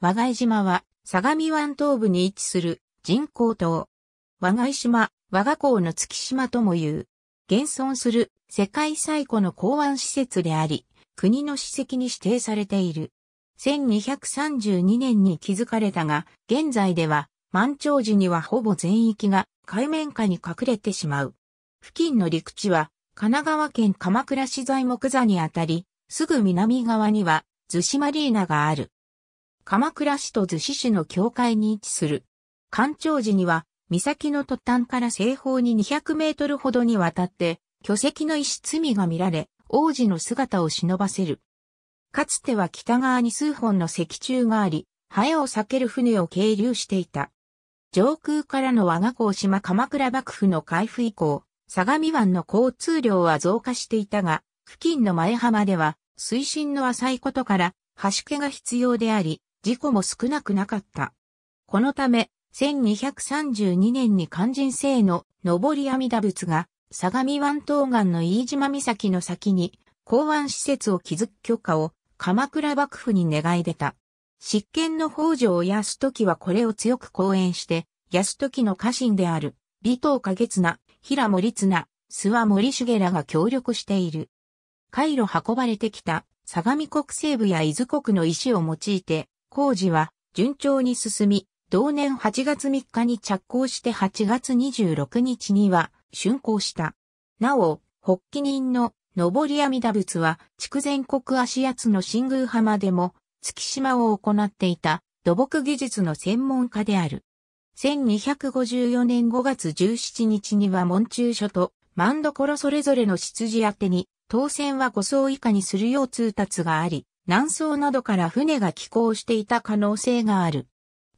和貝島は、相模湾東部に位置する人工島。和貝島、和賀港の月島とも言う。現存する世界最古の港湾施設であり、国の史跡に指定されている。1232年に築かれたが、現在では満潮時にはほぼ全域が海面下に隠れてしまう。付近の陸地は神奈川県鎌倉市材木座にあたり、すぐ南側には逗子マリーナがある。鎌倉市と逗子市の境界に位置する。干潮時には、岬の突端から西方に200メートルほどにわたって、巨石の石積みが見られ、王子の姿を忍ばせる。かつては北側に数本の石柱があり、ハエを避ける船を係留していた。上空からの我が子島鎌倉幕府の開府以降、相模湾の交通量は増加していたが、付近の前浜では水深の浅いことから、橋家が必要であり、事故も少なくなかった。このため、1232年に肝心性の上り阿弥陀仏が、相模湾東岸の飯島岬の先に、港湾施設を築く許可を鎌倉幕府に願い出た。執権の北条安時はこれを強く講演して、安時の家臣である、尾藤景綱、平森綱、諏訪森重らが協力している。回路運ばれてきた相模国西部や伊豆国の石を用いて、工事は順調に進み、同年8月3日に着工して8月26日には竣工した。なお、発起人の上り阿弥陀仏は、筑前国足奴の新宮浜でも、月島を行っていた土木技術の専門家である。1254年5月17日には門中所と万所それぞれの執事宛に、当選は5層以下にするよう通達があり、南宋などから船が寄港していた可能性がある。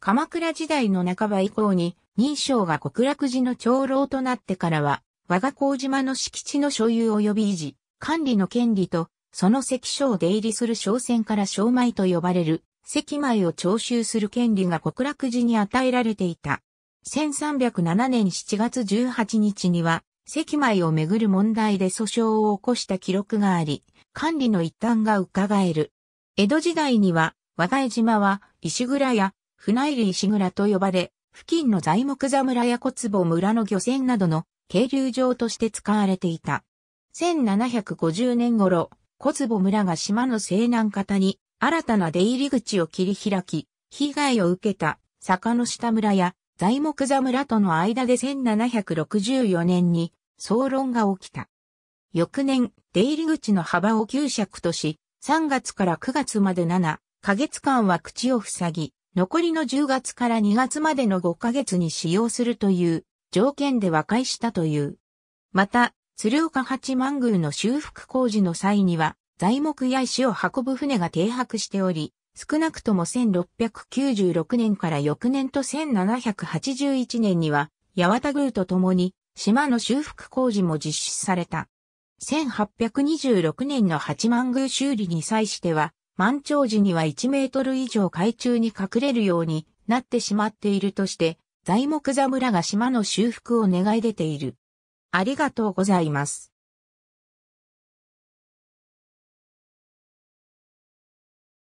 鎌倉時代の半ば以降に、認証が極楽寺の長老となってからは、我が港島の敷地の所有及び維持、管理の権利と、その関所を出入りする商船から商米と呼ばれる、石米を徴収する権利が極楽寺に与えられていた。1307年7月18日には、石米をめぐる問題で訴訟を起こした記録があり、管理の一端が伺える。江戸時代には、和田江島は、石倉や、船入石倉と呼ばれ、付近の材木座村や小坪村の漁船などの渓流場として使われていた。1750年頃、小坪村が島の西南方に新たな出入り口を切り開き、被害を受けた坂の下村や材木座村との間で1764年に騒論が起きた。翌年、出入り口の幅を旧尺とし、3月から9月まで7ヶ月間は口を塞ぎ、残りの10月から2月までの5ヶ月に使用するという条件で和解したという。また、鶴岡八幡宮の修復工事の際には、材木や石を運ぶ船が停泊しており、少なくとも1696年から翌年と1781年には、八幡宮と共に島の修復工事も実施された。1826年の八幡宮修理に際しては、満潮時には1メートル以上海中に隠れるようになってしまっているとして、材木座村が島の修復を願い出ている。ありがとうございます。